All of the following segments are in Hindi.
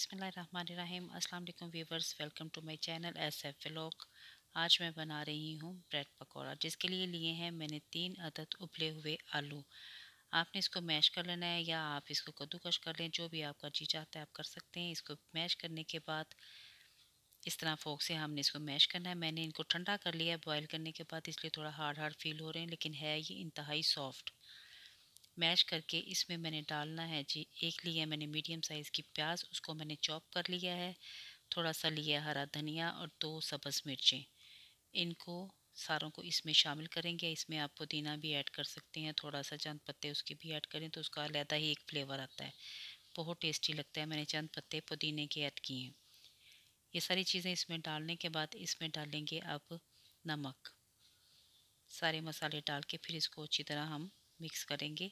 अस्सलाम वालेकुम viewers welcome to my channel S F vlog आज मैं बना रही हूँ ब्रेड पकौड़ा जिसके लिए लिए हैं मैंने तीन अदद उबले हुए आलू आपने इसको मैश कर लेना है या आप इसको कद्दूकश कर लें जो भी आपका जी चाहता है आप कर सकते हैं इसको मैश करने के बाद इस तरह फोक से हमने इसको मैश करना है मैंने इनको ठंडा कर लिया है बॉयल करने के बाद इसलिए थोड़ा हार्ड हार्ड फील हो रहे हैं लेकिन है ये इंतहाई सॉफ्ट मैश करके इसमें मैंने डालना है जी एक लिया मैंने मीडियम साइज़ की प्याज उसको मैंने चॉप कर लिया है थोड़ा सा लिया हरा धनिया और दो सब्ज़ मिर्चें इनको सारों को इसमें शामिल करेंगे इसमें आप पुदीना भी ऐड कर सकते हैं थोड़ा सा चंद पत्ते उसके भी ऐड करें तो उसका अलहदा ही एक फ्लेवर आता है बहुत टेस्टी लगता है मैंने चंद पत्ते पुदीने के ऐड किए हैं ये सारी चीज़ें इसमें डालने के बाद इसमें डालेंगे अब नमक सारे मसाले डाल के फिर इसको अच्छी तरह हम मिक्स करेंगे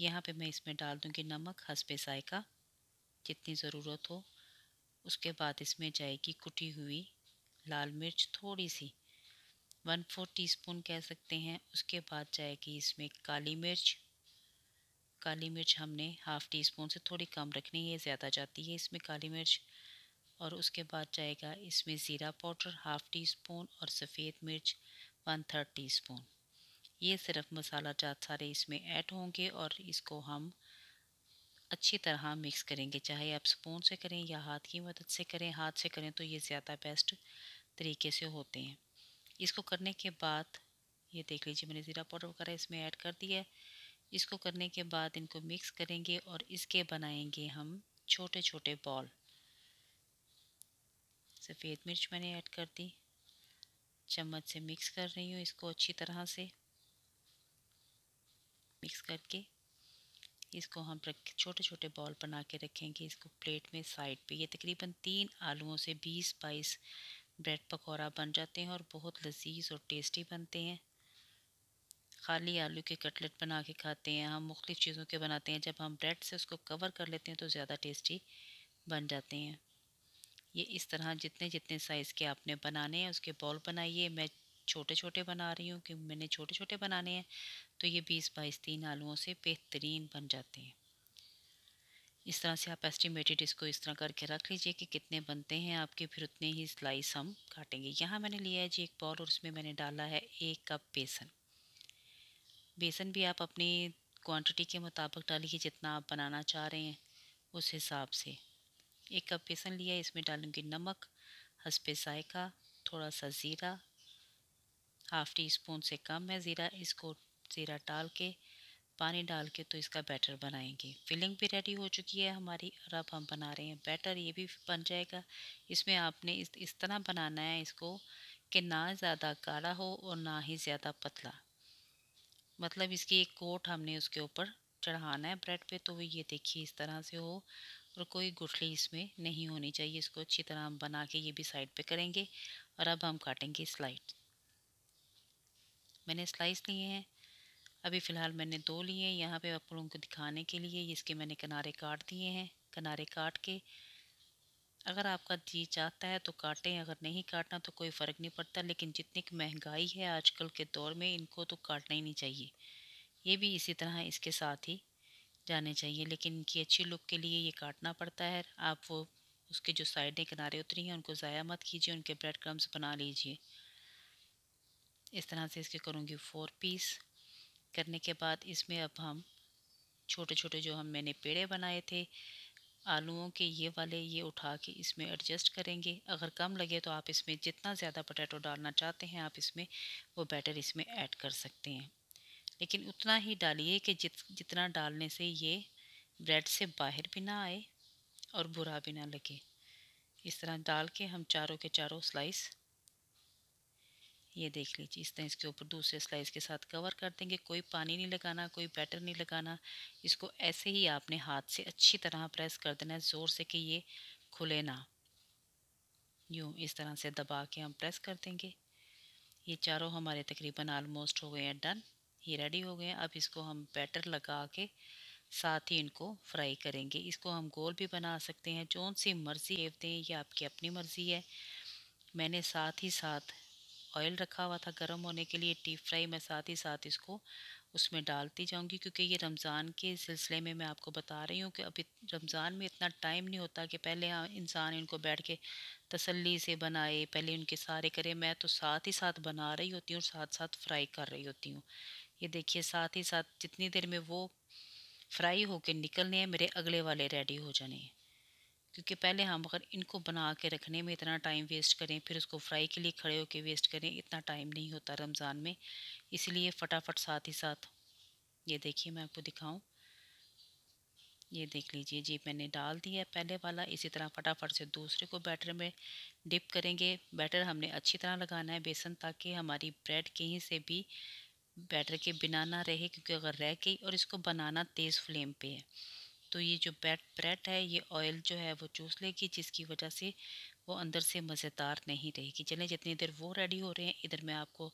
यहाँ पे मैं इसमें डाल दूँगी नमक हंसपे सायका जितनी ज़रूरत हो उसके बाद इसमें जाएगी कुटी हुई लाल मिर्च थोड़ी सी वन फोर टीस्पून कह सकते हैं उसके बाद जाएगी इसमें काली मिर्च काली मिर्च हमने हाफ़ टी स्पून से थोड़ी कम रखनी है ज़्यादा जाती है इसमें काली मिर्च और उसके बाद जाएगा इसमें ज़ीरा पाउडर हाफ़ टी स्पून और सफ़ेद मिर्च वन थर्ड टी स्पून ये सिर्फ मसाला जात सारे इसमें ऐड होंगे और इसको हम अच्छी तरह मिक्स करेंगे चाहे आप स्पून से करें या हाथ की मदद से करें हाथ से करें तो ये ज़्यादा बेस्ट तरीके से होते हैं इसको करने के बाद ये देख लीजिए मैंने ज़ीरा पाउडर वगैरह इसमें ऐड कर दिया है इसको करने के बाद इनको मिक्स करेंगे और इसके बनाएंगे हम छोटे छोटे बॉल सफ़ेद मिर्च मैंने ऐड कर दी चम्मच से मिक्स कर रही हूँ इसको अच्छी तरह से मिक्स करके इसको हम छोटे छोटे बॉल बना के रखेंगे इसको प्लेट में साइड पे ये तकरीबन तीन आलूओं से बीस बाईस ब्रेड पकौड़ा बन जाते हैं और बहुत लजीज और टेस्टी बनते हैं खाली आलू के कटलेट बना के खाते हैं हम मुख्त चीज़ों के बनाते हैं जब हम ब्रेड से उसको कवर कर लेते हैं तो ज़्यादा टेस्टी बन जाते हैं ये इस तरह जितने जितने साइज़ के आपने बनाने हैं उसके बॉल बनाइए मैं छोटे छोटे बना रही हूँ कि मैंने छोटे छोटे बनाने हैं तो ये बीस बाईस तीन आलुओं से बेहतरीन बन जाते हैं इस तरह से आप एस्टिमेटेड इसको इस तरह करके रख लीजिए कि कितने बनते हैं आपके फिर उतने ही स्लाइस हम काटेंगे यहाँ मैंने लिया है जी एक बॉल और उसमें मैंने डाला है एक कप बेसन बेसन भी आप अपनी क्वांटिटी के मुताबिक डालिए जितना आप बनाना चाह रहे हैं उस हिसाब से एक कप बेसन लिया इसमें डालूँगी नमक हंसपे जायका थोड़ा सा ज़ीरा हाफ़ टी स्पून से कम है ज़ीरा इसको ज़ीरा डाल के पानी डाल के तो इसका बैटर बनाएंगे फिलिंग भी रेडी हो चुकी है हमारी और अब हम बना रहे हैं बैटर ये भी बन जाएगा इसमें आपने इस इस तरह बनाना है इसको कि ना ज़्यादा गाढ़ा हो और ना ही ज़्यादा पतला मतलब इसकी एक कोट हमने उसके ऊपर चढ़ाना है ब्रेड पे तो ये देखिए इस तरह से हो और कोई गुठली इसमें नहीं होनी चाहिए इसको अच्छी तरह हम बना के ये भी साइड पे करेंगे और अब हम काटेंगे स्लाइड मैंने स्लाइस लिए हैं अभी फ़िलहाल मैंने दो लिए यहाँ पे आप लोगों को दिखाने के लिए इसके मैंने किनारे काट दिए हैं किनारे काट के अगर आपका जी चाहता है तो काटें अगर नहीं काटना तो कोई फ़र्क नहीं पड़ता लेकिन जितनी महंगाई है आजकल के दौर में इनको तो काटना ही नहीं चाहिए ये भी इसी तरह इसके साथ ही जाने चाहिए लेकिन इनकी अच्छी लुक के लिए ये काटना पड़ता है आप वो उसके जो साइडें किनारे उतरी हैं उनको ज़ाया मत कीजिए उनके ब्रेड क्रम्स बना लीजिए इस तरह से इसके करूँगी फोर पीस करने के बाद इसमें अब हम छोटे छोटे जो हम मैंने पेड़े बनाए थे आलूओं के ये वाले ये उठा के इसमें एडजस्ट करेंगे अगर कम लगे तो आप इसमें जितना ज़्यादा पोटैटो डालना चाहते हैं आप इसमें वो बैटर इसमें ऐड कर सकते हैं लेकिन उतना ही डालिए कि जित जितना डालने से ये ब्रेड से बाहर भी ना आए और बुरा भी ना लगे इस तरह डाल के हम चारों के चारों स्लाइस ये देख लीजिए इस तरह इसके ऊपर दूसरे स्लाइस के साथ कवर कर देंगे कोई पानी नहीं लगाना कोई बैटर नहीं लगाना इसको ऐसे ही आपने हाथ से अच्छी तरह प्रेस कर देना है ज़ोर से कि ये खुले ना यूँ इस तरह से दबा के हम प्रेस कर देंगे ये चारों हमारे तकरीबन आलमोस्ट हो गए हैं डन ये रेडी हो गए हैं अब इसको हम बैटर लगा के साथ ही इनको फ्राई करेंगे इसको हम गोल भी बना सकते हैं जौन सी मर्ज़ी दें ये आपकी अपनी मर्ज़ी है मैंने साथ ही साथ ऑयल रखा हुआ था गर्म होने के लिए डीप फ्राई मैं साथ ही साथ इसको उसमें डालती जाऊंगी क्योंकि ये रमज़ान के सिलसिले में मैं आपको बता रही हूँ कि अभी रमज़ान में इतना टाइम नहीं होता कि पहले हाँ, इंसान इनको बैठ के तसल्ली से बनाए पहले उनके सारे करे मैं तो साथ ही साथ बना रही होती हूँ और साथ साथ फ्राई कर रही होती हूँ ये देखिए साथ ही साथ जितनी देर में वो फ्राई होकर निकलने हैं मेरे अगले वाले रेडी हो जाने हैं क्योंकि पहले हम अगर इनको बना के रखने में इतना टाइम वेस्ट करें फिर उसको फ्राई के लिए खड़े होकर वेस्ट करें इतना टाइम नहीं होता रमज़ान में इसलिए फटाफट साथ ही साथ ये देखिए मैं आपको दिखाऊं ये देख लीजिए जी मैंने डाल दिया पहले वाला इसी तरह फटाफट से दूसरे को बैटर में डिप करेंगे बैटर हमने अच्छी तरह लगाना है बेसन ताकि हमारी ब्रेड कहीं से भी बैटर के बिना ना रहे क्योंकि अगर रह गई और इसको बनाना तेज़ फ्लेम पे है तो ये जो ब्रेड ब्रेड है ये ऑयल जो है वो चूस लेगी जिसकी वजह से वो अंदर से मज़ेदार नहीं रहेगी चलें जितनी देर वो रेडी हो रहे हैं इधर मैं आपको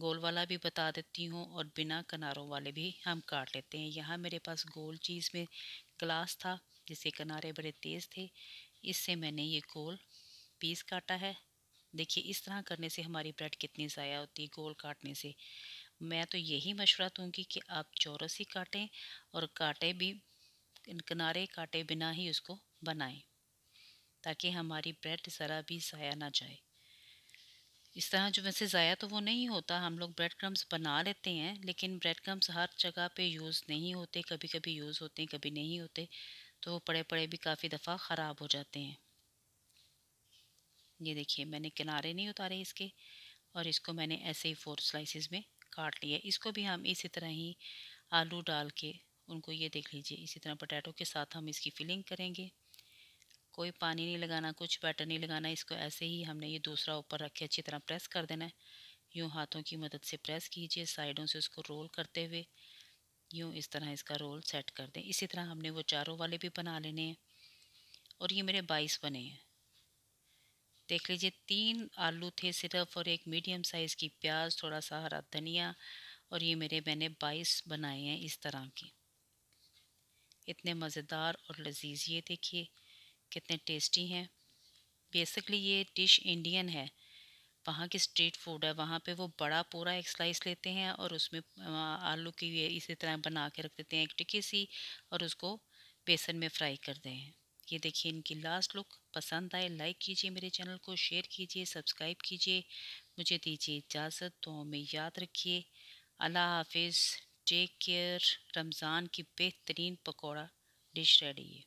गोल वाला भी बता देती हूँ और बिना किनारों वाले भी हम काट लेते हैं यहाँ मेरे पास गोल चीज़ में ग्लास था जिसके किनारे बड़े तेज़ थे इससे मैंने ये गोल पीस काटा है देखिए इस तरह करने से हमारी ब्रेड कितनी ज़ाया होती है गोल काटने से मैं तो यही मशवरा दूँगी कि आप चौरस ही काटें और काटे भी किनारे काटे बिना ही उसको बनाएं ताकि हमारी ब्रेड ज़रा भी ज़ाया ना जाए इस तरह जो वैसे ज़ाया तो वो नहीं होता हम लोग ब्रेड क्रम्स बना लेते हैं लेकिन ब्रेड क्रम्स हर जगह पे यूज़ नहीं होते कभी कभी यूज़ होते हैं कभी नहीं होते तो पड़े पड़े भी काफ़ी दफ़ा ख़राब हो जाते हैं ये देखिए मैंने किनारे नहीं उतारे इसके और इसको मैंने ऐसे ही फोर स्लाइसिस में काट लिया इसको भी हम इसी तरह ही आलू डाल के उनको ये देख लीजिए इसी तरह पटैटो के साथ हम इसकी फिलिंग करेंगे कोई पानी नहीं लगाना कुछ बैटर नहीं लगाना इसको ऐसे ही हमने ये दूसरा ऊपर रख के अच्छी तरह प्रेस कर देना है यूँ हाथों की मदद से प्रेस कीजिए साइडों से उसको रोल करते हुए यूँ इस तरह इसका रोल सेट कर दें इसी तरह हमने वो चारों वाले भी बना लेने हैं और ये मेरे बाईस बने हैं देख लीजिए तीन आलू थे सिर्फ और एक मीडियम साइज़ की प्याज थोड़ा सा हरा धनिया और ये मेरे मैंने बाईस बनाए हैं इस तरह की इतने मज़ेदार और लजीज ये देखिए कितने टेस्टी हैं बेसिकली ये डिश इंडियन है वहाँ की स्ट्रीट फूड है वहाँ पे वो बड़ा पूरा एक स्लाइस लेते हैं और उसमें आलू की ये इसी तरह बना के रख देते हैं एक टिक्की सी और उसको बेसन में फ्राई करते हैं ये देखिए इनकी लास्ट लुक पसंद आए लाइक कीजिए मेरे चैनल को शेयर कीजिए सब्सक्राइब कीजिए मुझे दीजिए इजाज़त तो हमें याद रखिए अल्लाह हाफिज़ टेक केयर रमज़ान की बेहतरीन पकौड़ा डिश रेडी है